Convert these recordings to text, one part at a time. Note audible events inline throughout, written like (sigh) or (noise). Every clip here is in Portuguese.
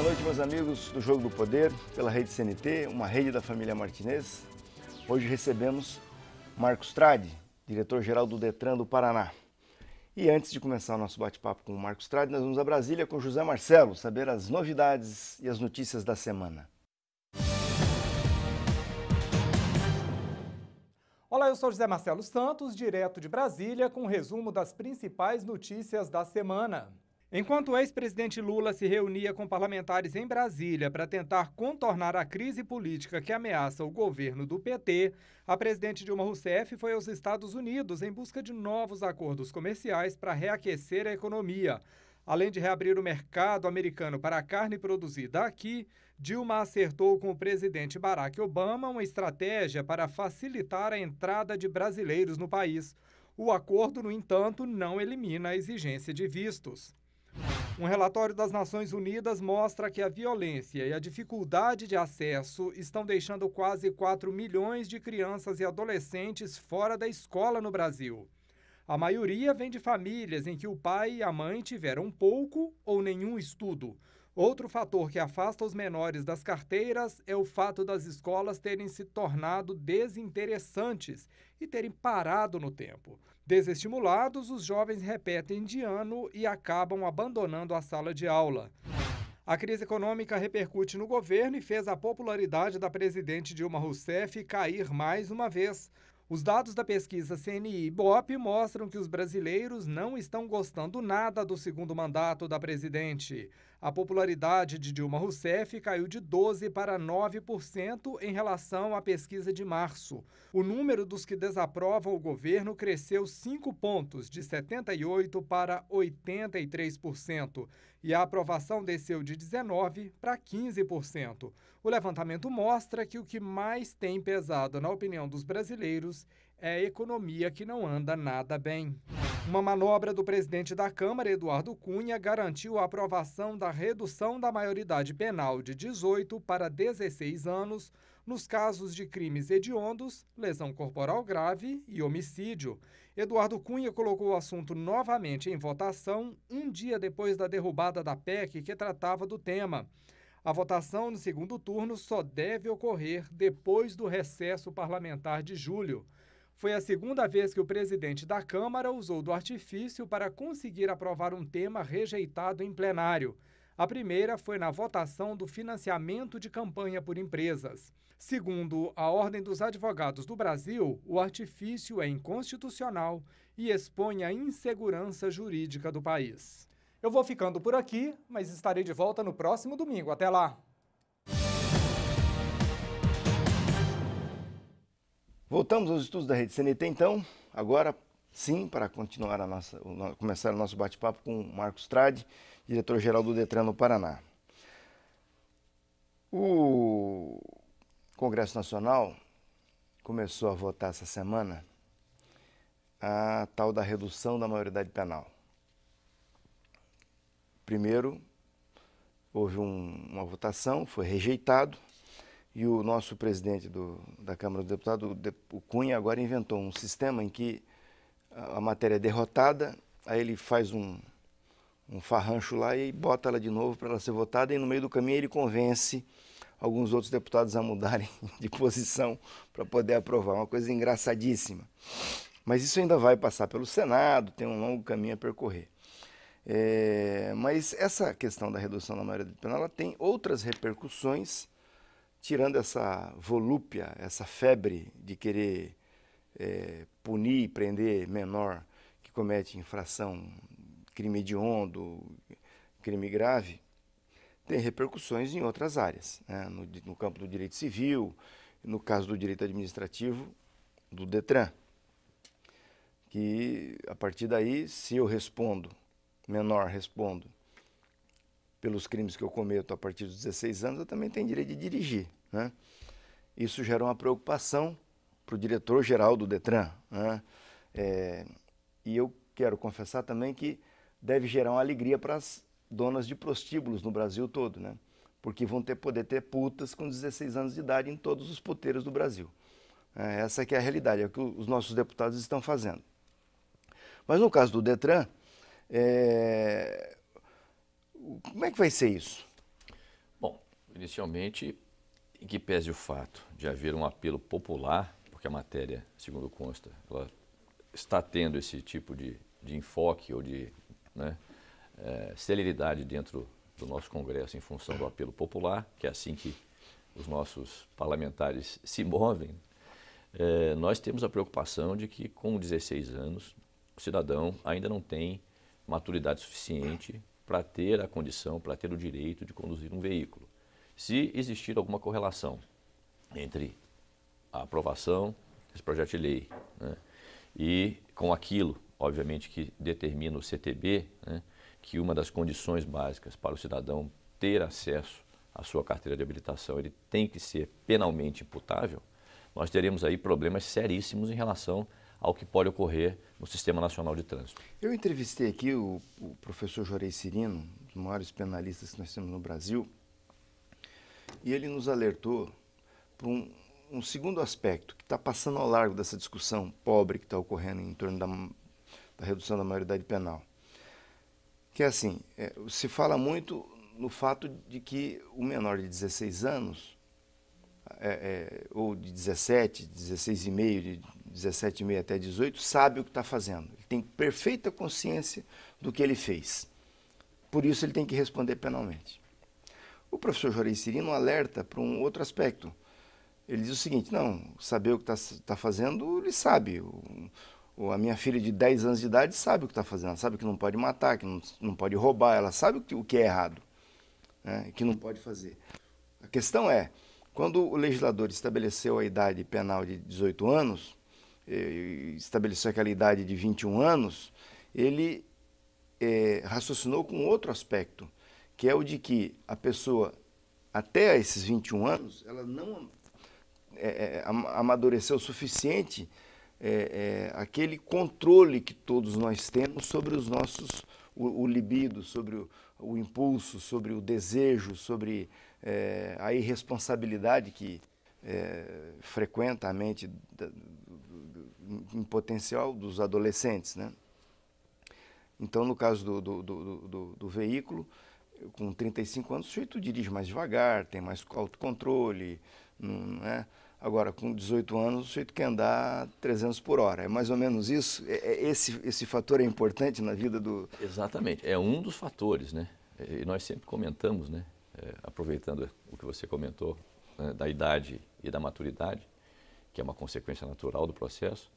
boa noite, meus amigos do Jogo do Poder, pela Rede CNT, uma rede da família Martinez. Hoje recebemos Marcos Trade, diretor-geral do Detran do Paraná. E antes de começar o nosso bate-papo com o Marcos Trade, nós vamos a Brasília com José Marcelo, saber as novidades e as notícias da semana. Olá, eu sou José Marcelo Santos, direto de Brasília, com um resumo das principais notícias da semana. Enquanto o ex-presidente Lula se reunia com parlamentares em Brasília para tentar contornar a crise política que ameaça o governo do PT, a presidente Dilma Rousseff foi aos Estados Unidos em busca de novos acordos comerciais para reaquecer a economia. Além de reabrir o mercado americano para a carne produzida aqui, Dilma acertou com o presidente Barack Obama uma estratégia para facilitar a entrada de brasileiros no país. O acordo, no entanto, não elimina a exigência de vistos. Um relatório das Nações Unidas mostra que a violência e a dificuldade de acesso estão deixando quase 4 milhões de crianças e adolescentes fora da escola no Brasil. A maioria vem de famílias em que o pai e a mãe tiveram pouco ou nenhum estudo. Outro fator que afasta os menores das carteiras é o fato das escolas terem se tornado desinteressantes e terem parado no tempo. Desestimulados, os jovens repetem de ano e acabam abandonando a sala de aula. A crise econômica repercute no governo e fez a popularidade da presidente Dilma Rousseff cair mais uma vez. Os dados da pesquisa CNI BOP mostram que os brasileiros não estão gostando nada do segundo mandato da presidente. A popularidade de Dilma Rousseff caiu de 12 para 9% em relação à pesquisa de março. O número dos que desaprovam o governo cresceu 5 pontos, de 78 para 83%, e a aprovação desceu de 19 para 15%. O levantamento mostra que o que mais tem pesado na opinião dos brasileiros é a economia que não anda nada bem. Uma manobra do presidente da Câmara, Eduardo Cunha, garantiu a aprovação da redução da maioridade penal de 18 para 16 anos nos casos de crimes hediondos, lesão corporal grave e homicídio. Eduardo Cunha colocou o assunto novamente em votação um dia depois da derrubada da PEC que tratava do tema. A votação no segundo turno só deve ocorrer depois do recesso parlamentar de julho. Foi a segunda vez que o presidente da Câmara usou do artifício para conseguir aprovar um tema rejeitado em plenário. A primeira foi na votação do financiamento de campanha por empresas. Segundo a Ordem dos Advogados do Brasil, o artifício é inconstitucional e expõe a insegurança jurídica do país. Eu vou ficando por aqui, mas estarei de volta no próximo domingo. Até lá! Voltamos aos estudos da rede CNT, então, agora sim, para continuar a nossa, começar o nosso bate-papo com Marcos Trade, diretor-geral do Detran no Paraná. O Congresso Nacional começou a votar essa semana a tal da redução da maioridade penal. Primeiro, houve um, uma votação, foi rejeitado, e o nosso presidente do, da Câmara dos Deputados, o Cunha, agora inventou um sistema em que a matéria é derrotada, aí ele faz um, um farrancho lá e bota ela de novo para ela ser votada, e no meio do caminho ele convence alguns outros deputados a mudarem (laughs) de posição para poder aprovar. Uma coisa engraçadíssima. Mas isso ainda vai passar pelo Senado, tem um longo caminho a percorrer. É, mas essa questão da redução da maioria penal ela tem outras repercussões tirando essa volúpia, essa febre de querer é, punir e prender menor que comete infração, crime hediondo, crime grave, tem repercussões em outras áreas, né? no, no campo do direito civil, no caso do direito administrativo, do DETRAN. Que a partir daí, se eu respondo, menor respondo, pelos crimes que eu cometo a partir dos 16 anos, eu também tenho direito de dirigir. Né? Isso gerou uma preocupação para o diretor-geral do DETRAN. Né? É, e eu quero confessar também que deve gerar uma alegria para as donas de prostíbulos no Brasil todo, né? porque vão ter, poder ter putas com 16 anos de idade em todos os puteiros do Brasil. É, essa que é a realidade, é o que os nossos deputados estão fazendo. Mas no caso do DETRAN, é, como é que vai ser isso? Bom, inicialmente, em que pese o fato de haver um apelo popular, porque a matéria, segundo consta, ela está tendo esse tipo de, de enfoque ou de né, é, celeridade dentro do nosso Congresso em função do apelo popular, que é assim que os nossos parlamentares se movem, é, nós temos a preocupação de que, com 16 anos, o cidadão ainda não tem maturidade suficiente para ter a condição, para ter o direito de conduzir um veículo. Se existir alguma correlação entre a aprovação desse projeto de lei né, e com aquilo, obviamente, que determina o CTB, né, que uma das condições básicas para o cidadão ter acesso à sua carteira de habilitação, ele tem que ser penalmente imputável, nós teremos aí problemas seríssimos em relação ao que pode ocorrer no Sistema Nacional de Trânsito. Eu entrevistei aqui o, o professor Jorei Cirino, um dos maiores penalistas que nós temos no Brasil, e ele nos alertou para um, um segundo aspecto que está passando ao largo dessa discussão pobre que está ocorrendo em torno da, da, redução da maioridade penal. Que é assim, é, se fala muito no fato de que o menor de 16 anos é, é, ou de 17, 16,5, de 17,5 até 18, sabe o que está fazendo. Ele tem perfeita consciência do que ele fez. Por isso ele tem que responder penalmente. O professor Jorei Cirino alerta para um outro aspecto. Ele diz o seguinte, não, saber o que está tá fazendo, ele sabe. O, o, a minha filha de 10 anos de idade sabe o que está fazendo, sabe que não pode matar, que não, não pode roubar, ela sabe o que, o que é errado, né, que não pode fazer. A questão é, quando o legislador estabeleceu a idade penal de 18 anos, eh, estabeleceu aquela idade de 21 anos, ele é, raciocinou com outro aspecto, que é o de que a pessoa, até esses 21 anos, ela não é, é, amadureceu o suficiente aquele controle que todos nós temos sobre os nossos o, o libido, sobre o, o, impulso, sobre o desejo, sobre é, a irresponsabilidade que é, frequenta a mente da, do, do, em potencial dos adolescentes. Né? Então, no caso do, do veículo, com 35 anos, o sujeito dirige mais devagar, tem mais autocontrole, não, né? Agora, com 18 anos, o sujeito quer andar 300 por hora. É mais ou menos isso? É, é, esse, esse fator é importante na vida do... Exatamente. É um dos fatores, né? É, e nós sempre comentamos, né? É, aproveitando o que você comentou né? da idade e da maturidade, que é uma consequência natural do processo,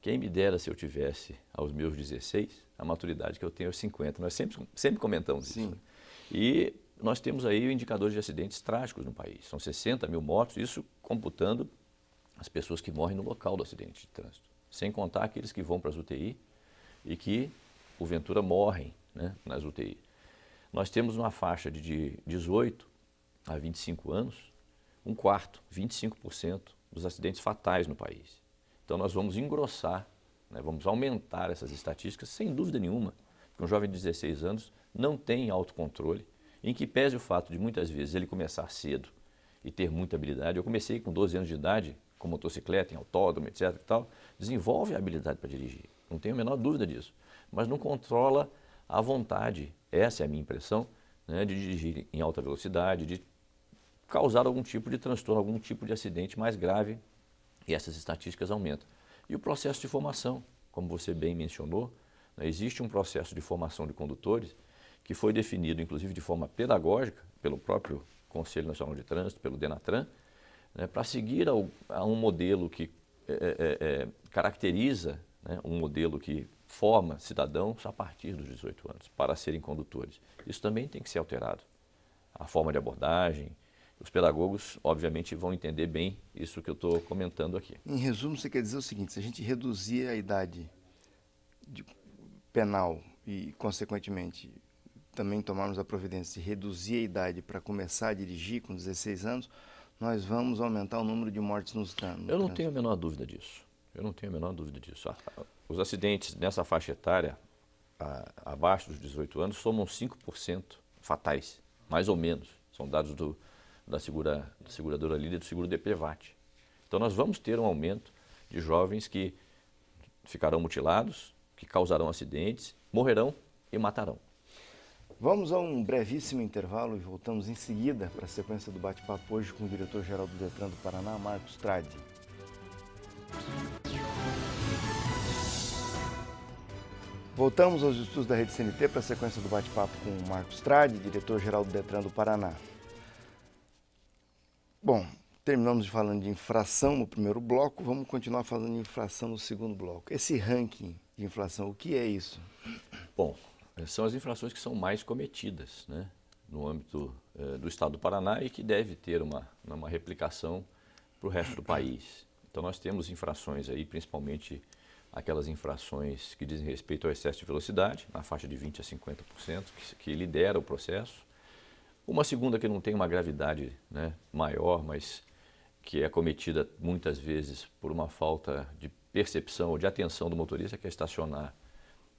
quem me dera se eu tivesse aos meus 16 a maturidade que eu tenho é aos 50. Nós sempre, sempre comentamos Sim. isso. Né? E nós temos aí o indicador de acidentes trágicos no país. São 60 mil mortos, isso computando as pessoas que morrem no local do acidente de trânsito. Sem contar aqueles que vão para as UTI e que, porventura, morrem né, nas UTI. Nós temos uma faixa de 18 a 25 anos, um quarto, 25% dos acidentes fatais no país. Então nós vamos engrossar, né, vamos aumentar essas estatísticas, sem dúvida nenhuma, porque um jovem de 16 anos não tem autocontrole, em que pese o fato de muitas vezes ele começar cedo e ter muita habilidade, eu comecei com 12 anos de idade, com motocicleta, em autódromo, etc. E tal, desenvolve a habilidade para dirigir, não tenho a menor dúvida disso, mas não controla a vontade, essa é a minha impressão, né, de dirigir em alta velocidade, de causar algum tipo de transtorno, algum tipo de acidente mais grave, e essas estatísticas aumentam. E o processo de formação, como você bem mencionou, né, existe um processo de formação de condutores que foi definido, inclusive de forma pedagógica, pelo próprio Conselho Nacional de Trânsito, pelo Denatran, né, para seguir ao, a um modelo que é, é, é, é caracteriza, né, um modelo que forma cidadãos a partir dos 18 anos para serem condutores. Isso também tem que ser alterado. A forma de abordagem, os pedagogos, obviamente, vão entender bem isso que eu estou comentando aqui. Em resumo, você quer dizer o seguinte: se a gente reduzir a idade penal e, consequentemente, também tomarmos a providência de reduzir a idade para começar a dirigir com 16 anos, nós vamos aumentar o número de mortes nos trânsito. Né? Eu não tenho a menor dúvida disso. Eu não tenho a menor dúvida disso. Os acidentes nessa faixa etária, a, abaixo dos 18 anos, somam 5% fatais, mais ou menos. São dados do, da, segura, da seguradora líder do seguro DPVAT. Então nós vamos ter um aumento de jovens que ficarão mutilados, que causarão acidentes, morrerão e matarão. Vamos a um brevíssimo intervalo e voltamos em seguida para a sequência do bate-papo hoje com o diretor-geral do Detran do Paraná, Marcos Tradi. Voltamos aos estudos da Rede CNT para a sequência do bate-papo com o Marcos Tradi, diretor-geral do Detran do Paraná. Bom, terminamos falando de infração no primeiro bloco, vamos continuar falando de infração no segundo bloco. Esse ranking de inflação, o que é isso? Bom, é, são as infrações que são mais cometidas né, no âmbito eh, do Estado do Paraná e que deve ter uma, uma replicação para o resto do país. Então nós temos infrações aí, principalmente aquelas infrações que dizem respeito ao excesso de velocidade, na faixa de 20% a 50%, que, que lidera o processo. Uma segunda que não tem uma gravidade né, maior, mas que é cometida muitas vezes por uma falta de percepção ou de atenção do motorista, que é estacionar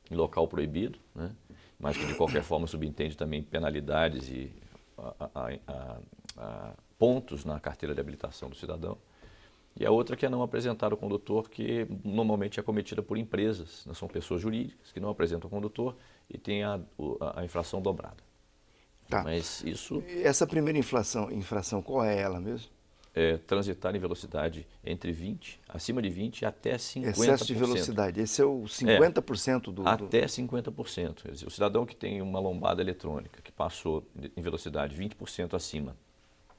em local proibido. Né? mas que de qualquer forma subentende também penalidades e a, a, a, pontos na carteira de habilitação do cidadão. E a outra que é não apresentar o condutor, que normalmente é cometida por empresas, não né? são pessoas jurídicas que não apresentam o condutor e tem a, a infração dobrada. Tá. Mas isso. Essa primeira inflação, infração, qual é ela mesmo? é, transitar em velocidade entre 20, acima de 20 até 50%. Excesso de velocidade, esse é o 50% é, do, Até 50%. O cidadão que tem uma lombada eletrônica, que passou em velocidade 20% acima,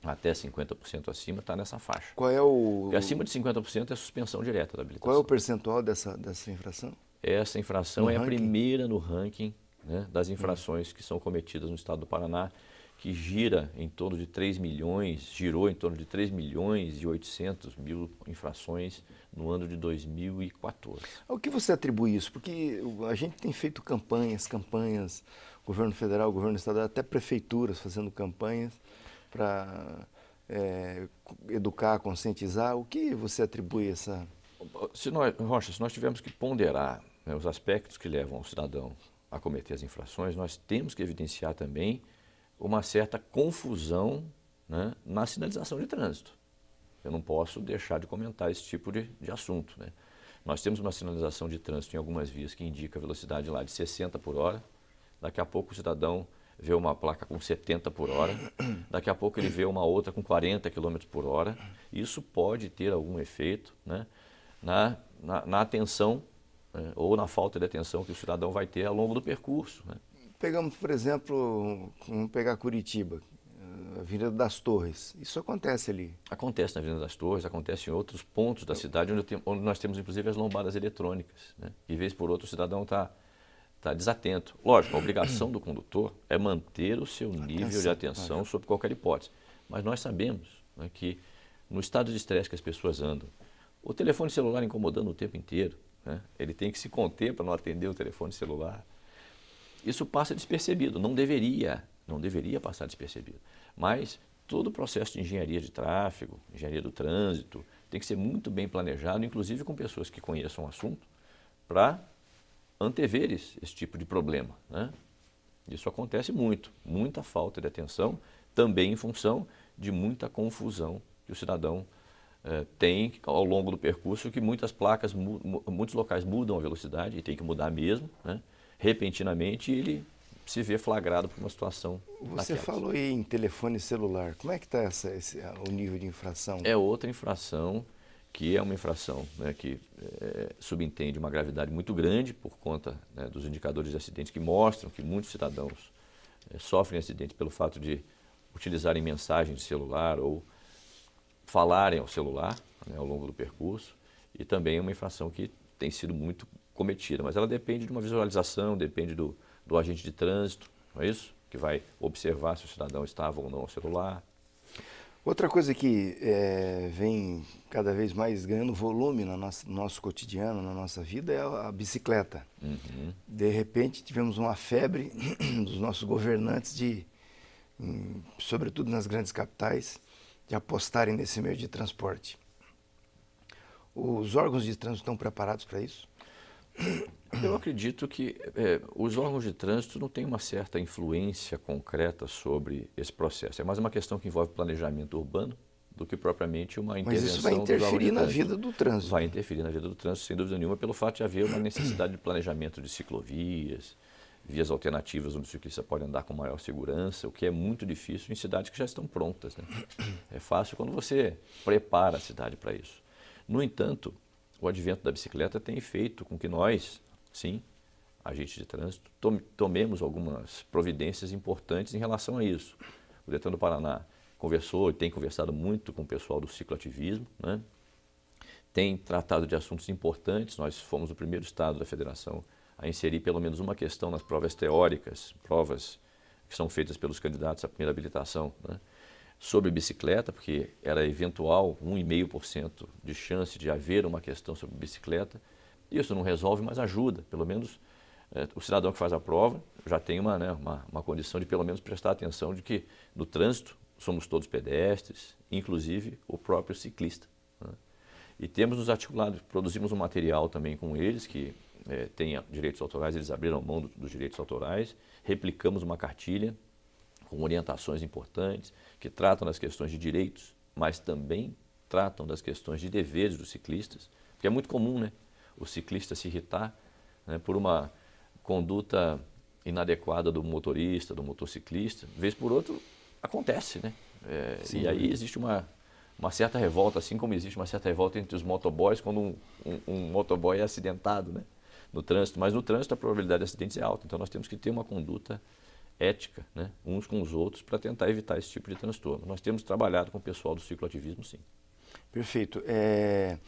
até 50% acima, está nessa faixa. Qual é o... acima de 50% é suspensão direta da habilitação. Qual é o percentual dessa, dessa infração? Essa infração no é ranking? a primeira no ranking né, das hum. infrações hum. que são cometidas no estado do Paraná que gira em torno de 3 milhões, girou em torno de 3 milhões e 800 mil infrações no ano de 2014. O que você atribui isso? Porque a gente tem feito campanhas, campanhas, governo federal, governo estadual, até prefeituras fazendo campanhas para é, educar, conscientizar. O que você atribui essa... Se nós, Rocha, se nós tivermos que ponderar né, os aspectos que levam o cidadão a cometer as infrações, nós temos que evidenciar também uma certa confusão né, na sinalização de trânsito. Eu não posso deixar de comentar esse tipo de, de assunto. Né? Nós temos uma sinalização de trânsito em algumas vias que indica velocidade lá de 60 por hora. Daqui a pouco o cidadão vê uma placa com 70 por hora, daqui a pouco ele vê uma outra com 40 km por hora. Isso pode ter algum efeito né, na, na, na atenção né, ou na falta de atenção que o cidadão vai ter ao longo do percurso. Né? Pegamos, por exemplo, vamos pegar Curitiba, a Avenida das Torres. Isso acontece ali. Acontece na Avenida das Torres, acontece em outros pontos da cidade, onde, onde nós temos inclusive as lombadas eletrônicas. Né? E vez por outra o cidadão está tá desatento. Lógico, a obrigação do condutor é manter o seu nível de atenção sob qualquer hipótese. Mas nós sabemos né, que no estado de estresse que as pessoas andam, o telefone celular incomodando o tempo inteiro, né? ele tem que se conter para não atender o telefone celular. Isso passa despercebido, não deveria, não deveria passar despercebido. Mas todo o processo de engenharia de tráfego, engenharia do trânsito, tem que ser muito bem planejado, inclusive com pessoas que conheçam o assunto, para antever esse, tipo de problema. Né? Isso acontece muito, muita falta de atenção, também em função de muita confusão que o cidadão eh, tem ao longo do percurso, que muitas placas, muitos locais mudam a velocidade e tem que mudar mesmo, né? repentinamente ele se vê flagrado por uma situação Você daquelas. falou aí em telefone celular. Como é que está o nível de infração? É outra infração que é uma infração né, que é, subentende uma gravidade muito grande por conta né, dos indicadores de acidentes que mostram que muitos cidadãos é, sofrem acidente pelo fato de utilizarem mensagem de celular ou falarem ao celular né, ao longo do percurso e também é uma infração que tem sido muito cometida, mas ela depende de uma visualização, depende do, do agente de trânsito, não é isso? Que vai observar se o cidadão estava ou não no celular. Outra coisa que é, vem cada vez mais ganhando volume no nosso, nosso cotidiano, na nossa vida, é a bicicleta. Uhum. De repente tivemos uma febre (clears throat) dos nossos governantes de, sobretudo nas grandes capitais, de apostarem nesse meio de transporte. Os órgãos de trânsito estão preparados para isso? Eu acredito que é, os órgãos de trânsito não têm uma certa influência concreta sobre esse processo. É mais uma questão que envolve planejamento urbano do que propriamente uma intervenção. Mas isso vai interferir na vida do trânsito. Vai interferir na vida do trânsito, sem dúvida nenhuma, pelo fato de haver uma necessidade de planejamento de ciclovias, vias alternativas onde o ciclista pode andar com maior segurança, o que é muito difícil em cidades que já estão prontas. Né? É fácil quando você prepara a cidade para isso. No entanto, o advento da bicicleta tem feito com que nós, sim, agentes de trânsito, tomemos algumas providências importantes em relação a isso. O Detran do Paraná conversou e tem conversado muito com o pessoal do cicloativismo, né? tem tratado de assuntos importantes. Nós fomos o primeiro estado da federação a inserir pelo menos uma questão nas provas teóricas, provas que são feitas pelos candidatos à primeira habilitação, né? sobre bicicleta, porque era eventual 1,5% de chance de haver uma questão sobre bicicleta. Isso não resolve, mas ajuda, pelo menos é, o cidadão que faz a prova já tem uma, né, uma, uma, condição de pelo menos prestar atenção de que no trânsito somos todos pedestres, inclusive o próprio ciclista. Né? E temos nos articulados produzimos um material também com eles que é, tem direitos autorais, eles abriram mão do, dos direitos autorais, replicamos uma cartilha com orientações importantes, que tratam das questões de direitos, mas também tratam das questões de deveres dos ciclistas, porque é muito comum né, o ciclista se irritar né, por uma conduta inadequada do motorista, do motociclista, vez por outro acontece, né? É, e aí é. existe uma, uma certa revolta, assim como existe uma certa revolta entre os motoboys quando um, um, um motoboy é acidentado, né? No trânsito, mas no trânsito a probabilidade de acidentes é alta, então nós temos que ter uma conduta ética, né, uns com os outros, para tentar evitar esse tipo de transtorno. Nós temos trabalhado com o pessoal do cicloativismo, sim. Perfeito. É,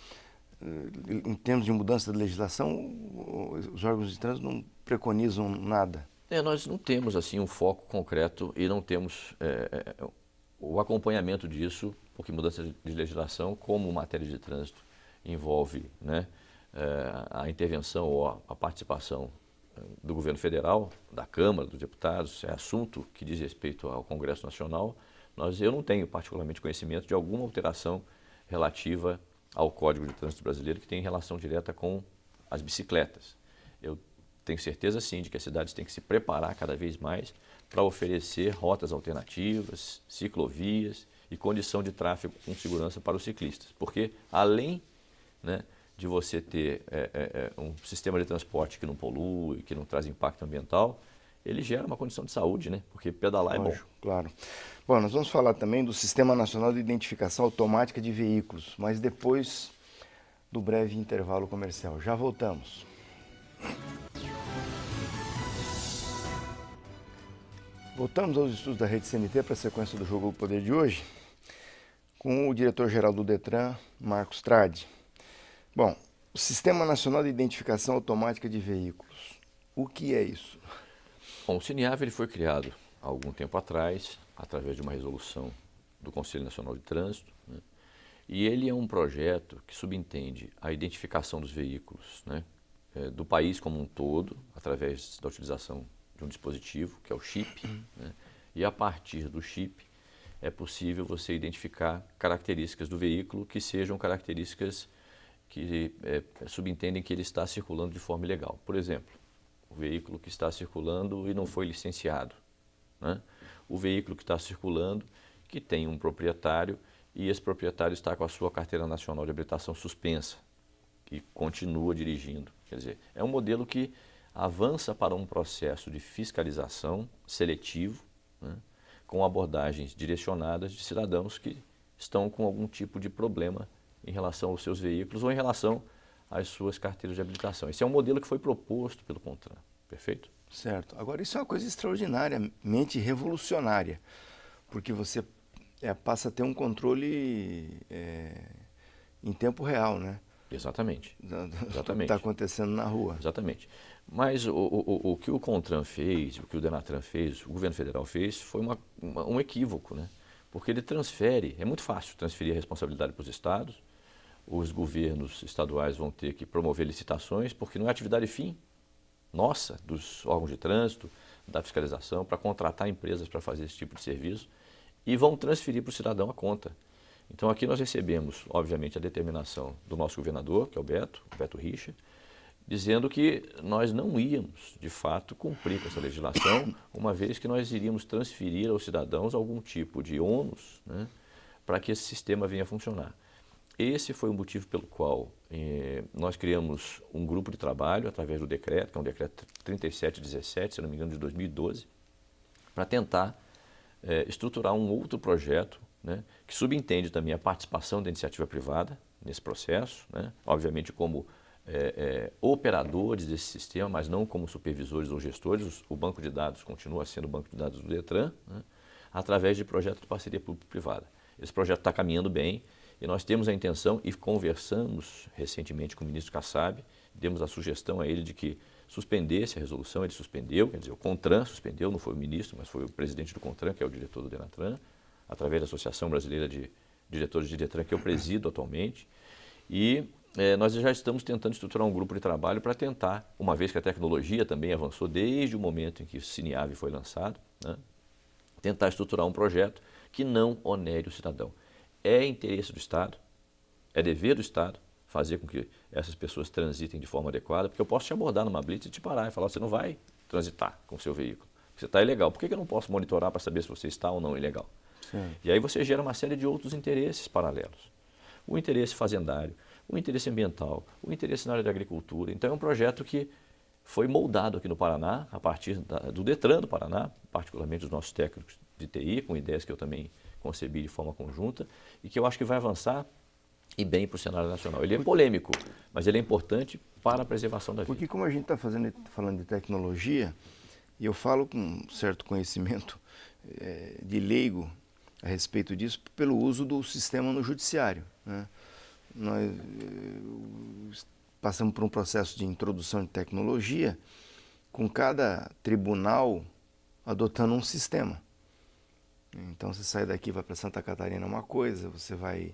em termos de mudança de legislação, os órgãos de trânsito não preconizam nada? É, nós não temos assim um foco concreto e não temos é, é o acompanhamento disso, porque mudança de legislação, como matéria de trânsito, envolve né, é, a intervenção ou a participação do governo federal, da Câmara, dos deputados, é assunto que diz respeito ao Congresso Nacional, nós, eu não tenho particularmente conhecimento de alguma alteração relativa ao Código de Trânsito Brasileiro que tem relação direta com as bicicletas. Eu tenho certeza, sim, de que as cidades têm que se preparar cada vez mais para oferecer rotas alternativas, ciclovias e condição de tráfego com segurança para os ciclistas. Porque, além né, de você ter é, é, é, um sistema de transporte que não polui, que não traz impacto ambiental, ele gera uma condição de saúde, né? Porque pedalar Lógico, é bom. Claro. Bom, nós vamos falar também do Sistema Nacional de Identificação Automática de Veículos, mas depois do breve intervalo comercial. Já voltamos. Voltamos aos estudos da Rede CNT para a sequência do Jogo do Poder de hoje, com o diretor-geral do DETRAN, Marcos Trade. Bom, o Sistema Nacional de Identificação Automática de Veículos. O que é isso? Bom, o CINIAV ele foi criado há algum tempo atrás, através de uma resolução do Conselho Nacional de Trânsito, né? e ele é um projeto que subentende a identificação dos veículos né? é, do país como um todo, através da utilização de um dispositivo, que é o chip, né? e a partir do chip é possível você identificar características do veículo que sejam características que é, subentendem que ele está circulando de forma ilegal. Por exemplo, o veículo que está circulando e não foi licenciado. Né? O veículo que está circulando, que tem um proprietário e esse proprietário está com a sua carteira nacional de habilitação suspensa e continua dirigindo. Quer dizer, é um modelo que avança para um processo de fiscalização seletivo, né? com abordagens direcionadas de cidadãos que estão com algum tipo de problema em relação aos seus veículos ou em relação às suas carteiras de habilitação. Esse é um modelo que foi proposto pelo CONTRAN, perfeito? Certo. Agora, isso é uma coisa extraordinariamente revolucionária, porque você é, passa a ter um controle é, em tempo real, né? Exatamente. Da, da, Exatamente. Está acontecendo na rua. Exatamente. Mas o, o, o que o CONTRAN fez, o que o DENATRAN fez, o governo federal fez, foi uma, uma, um equívoco, né? Porque ele transfere, é muito fácil transferir a responsabilidade para os estados, os governos estaduais vão ter que promover licitações, porque não é atividade fim nossa, dos órgãos de trânsito, da fiscalização, para contratar empresas para fazer esse tipo de serviço e vão transferir para o cidadão a conta. Então aqui nós recebemos, obviamente, a determinação do nosso governador, que é o Beto, o Beto Richa, dizendo que nós não íamos, de fato, cumprir com essa legislação, (coughs) uma vez que nós iríamos transferir aos cidadãos algum tipo de ônus né, para que esse sistema venha a funcionar. Esse foi o motivo pelo qual eh, nós criamos um grupo de trabalho através do decreto, que é um decreto 3717, se não me engano, de 2012, para tentar eh, estruturar um outro projeto né, que subentende também a participação da iniciativa privada nesse processo, né, obviamente como eh, operadores desse sistema, mas não como supervisores ou gestores. O banco de dados continua sendo o banco de dados do Detran, né, através de projeto de parceria público-privada. Esse projeto está caminhando bem, e nós temos a intenção e conversamos recentemente com o ministro Kassab, demos a sugestão a ele de que suspendesse a resolução, ele suspendeu, quer dizer, o CONTRAN suspendeu, não foi o ministro, mas foi o presidente do CONTRAN, que é o diretor do DENATRAN, através da Associação Brasileira de Diretores de DETRAN, que eu presido atualmente. E é, nós já estamos tentando estruturar um grupo de trabalho para tentar, uma vez que a tecnologia também avançou desde o momento em que o Cineave foi lançado, né, tentar estruturar um projeto que não onere o cidadão. É interesse do Estado, é dever do Estado fazer com que essas pessoas transitem de forma adequada, porque eu posso te abordar numa blitz e te parar e falar, você não vai transitar com o seu veículo, você está ilegal. Por que eu não posso monitorar para saber se você está ou não ilegal? Sim. E aí você gera uma série de outros interesses paralelos. O interesse fazendário, o interesse ambiental, o interesse na área da agricultura. Então é um projeto que foi moldado aqui no Paraná, a partir da, do Detran do Paraná, particularmente os nossos técnicos de TI, com ideias que eu também concebi de forma conjunta e que eu acho que vai avançar e bem para o cenário nacional. Ele é polêmico, mas ele é importante para a preservação da vida. Porque como a gente está falando de tecnologia, e eu falo com um certo conhecimento é, de leigo a respeito disso, pelo uso do sistema no judiciário. Né? Nós eh, passamos por um processo de introdução de tecnologia, com cada tribunal adotando um sistema. Então você sai daqui vai para Santa Catarina é uma coisa, você vai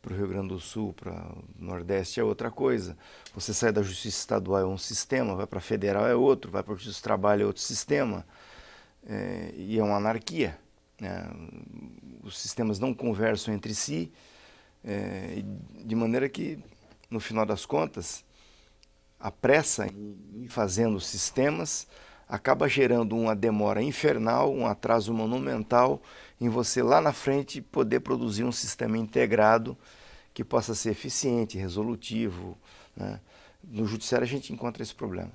para o Rio Grande do Sul, para o Nordeste é outra coisa. Você sai da Justiça Estadual é um sistema, vai para a Federal é outro, vai para o Justiça do Trabalho é outro sistema. É, e é uma anarquia. Né? Os sistemas não conversam entre si, é, de maneira que, no final das contas, a pressa em fazendo sistemas acaba gerando uma demora infernal, um atraso monumental em você lá na frente poder produzir um sistema integrado que possa ser eficiente, resolutivo. Né? No judiciário a gente encontra esse problema.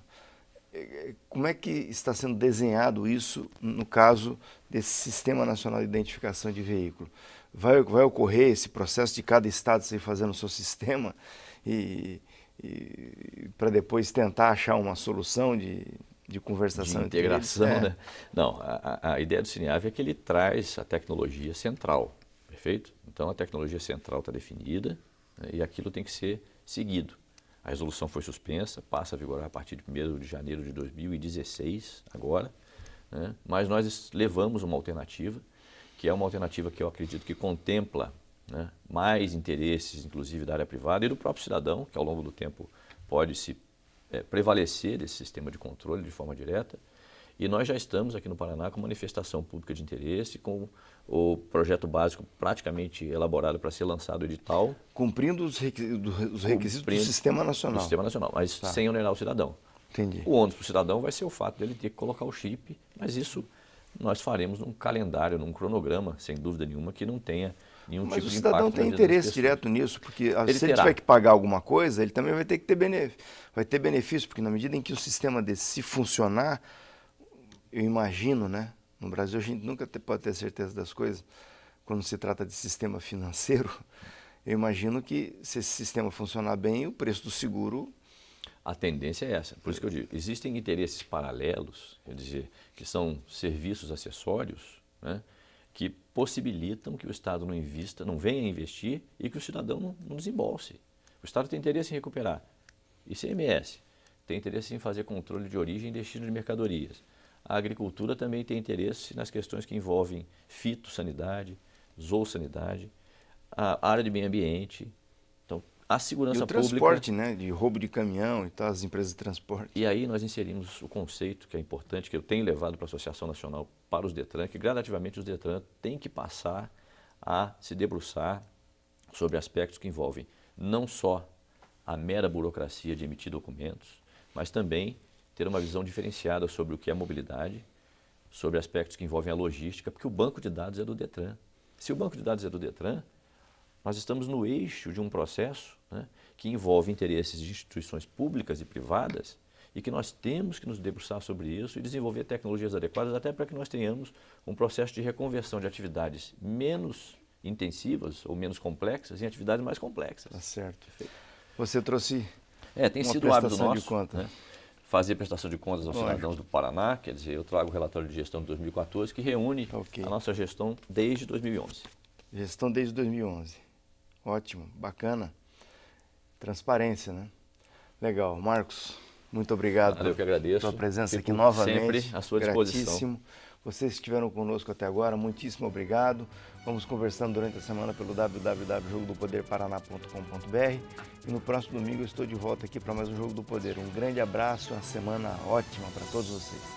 É, é, como é que está sendo desenhado isso no caso desse Sistema Nacional de Identificação de Veículo? Vai, vai ocorrer esse processo de cada estado se fazendo o seu sistema e, e para depois tentar achar uma solução de de conversação. De integração, é. né? Não, a, a, ideia do CineAV é que ele traz a tecnologia central, perfeito? Então a tecnologia central está definida né, e aquilo tem que ser seguido. A resolução foi suspensa, passa a vigorar a partir de 1 de janeiro de 2016, agora, né, mas nós levamos uma alternativa, que é uma alternativa que eu acredito que contempla né, mais interesses, inclusive da área privada e do próprio cidadão, que ao longo do tempo pode se é, prevalecer esse sistema de controle de forma direta. E nós já estamos aqui no Paraná com manifestação pública de interesse, com o projeto básico praticamente elaborado para ser lançado o edital. Cumprindo os, requisitos Cumprindo do Sistema Nacional. Do Sistema Nacional, mas tá. sem onerar o cidadão. Entendi. O ônus para o cidadão vai ser o fato dele ter que colocar o chip, mas isso nós faremos num calendário, num cronograma, sem dúvida nenhuma, que não tenha nenhum Mas tipo o cidadão tem interesse direto nisso, porque ah, ele se terá. ele tiver que pagar alguma coisa, ele também vai ter que ter benefício. Vai ter benefício, porque na medida em que o sistema desse se funcionar, eu imagino, né? No Brasil a gente nunca pode ter certeza das coisas quando se trata de sistema financeiro. Eu imagino que se esse sistema funcionar bem, o preço do seguro a tendência é essa. Por isso que eu digo, existem interesses paralelos, quer dizer, que são serviços acessórios, né? que possibilitam que o Estado não invista, não venha investir e que o cidadão não, não desembolse. O Estado tem interesse em recuperar ICMS, tem interesse em fazer controle de origem e destino de mercadorias. A agricultura também tem interesse nas questões que envolvem fitossanidade, zoossanidade, a área de meio ambiente, a segurança e o transporte, pública, né, de roubo de caminhão e tal, as empresas de transporte. E aí nós inserimos o conceito que é importante, que eu tenho levado para a Associação Nacional para os Detran, que gradativamente os Detran têm que passar a se debruçar sobre aspectos que envolvem não só a mera burocracia de emitir documentos, mas também ter uma visão diferenciada sobre o que é mobilidade, sobre aspectos que envolvem a logística, porque o banco de dados é do Detran. Se o banco de dados é do Detran, nós estamos no eixo de um processo né, que envolve interesses de instituições públicas e privadas e que nós temos que nos debruçar sobre isso e desenvolver tecnologias adequadas até para que nós tenhamos um processo de reconversão de atividades menos intensivas ou menos complexas em atividades mais complexas. Tá certo. Você trouxe é, tem uma sido hábito nosso né? fazer prestação de contas aos cidadãos do Paraná, quer dizer, eu trago o relatório de gestão de 2014 que reúne tá okay. a nossa gestão desde 2011. Gestão desde 2011. Ótimo, bacana. Transparência, né? Legal. Marcos, muito obrigado Valeu, pela sua presença Fico aqui novamente. Sempre à sua disposição. Vocês que estiveram conosco até agora, muitíssimo obrigado. Vamos conversando durante a semana pelo www.jogodopoderparaná.com.br e no próximo domingo eu estou de volta aqui para mais um Jogo do Poder. Um grande abraço, uma semana ótima para todos vocês.